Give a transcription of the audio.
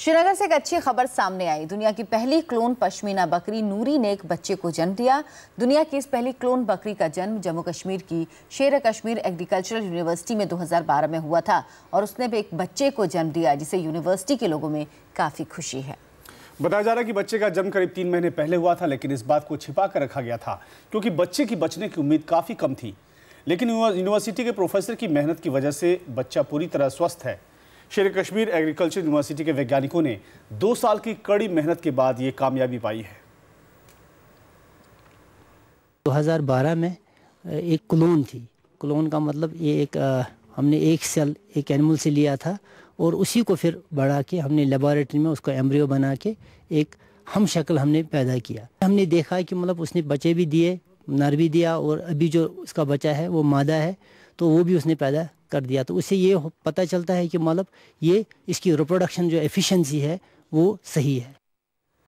श्रीनगर से एक अच्छी खबर सामने आई दुनिया की पहली क्लोन पश्मीना बकरी नूरी ने एक बच्चे को जन्म दिया दुनिया की इस पहली क्लोन बकरी का जन्म जम्मू कश्मीर की शेर कश्मीर एग्रीकल्चरल यूनिवर्सिटी में 2012 में हुआ था और उसने भी एक बच्चे को जन्म दिया जिसे यूनिवर्सिटी के लोगों में काफ़ी खुशी है बताया जा रहा है कि बच्चे का जन्म करीब तीन महीने पहले हुआ था लेकिन इस बात को छिपा कर रखा गया था क्योंकि बच्चे की बचने की उम्मीद काफ़ी कम थी लेकिन यूनिवर्सिटी के प्रोफेसर की मेहनत की वजह से बच्चा पूरी तरह स्वस्थ है शेर कश्मीर एग्रीकल्चर यूनिवर्सिटी के वैज्ञानिकों ने दो साल की कड़ी मेहनत के बाद ये कामयाबी पाई है 2012 में एक क्लोन थी क्लोन का मतलब ये एक हमने एक सेल एक एनिमल से लिया था और उसी को फिर बढ़ा के हमने लेबॉरेटरी में उसको एम्ब्रियो बना के एक हम शक्ल हमने पैदा किया हमने देखा कि मतलब उसने बच्चे भी दिए नर भी दिया और अभी जो उसका बच्चा है वो मादा है तो वो भी उसने पैदा कर दिया तो उससे ये पता चलता है कि मतलब ये इसकी रिप्रोडक्शन जो एफिशिएंसी है वो सही है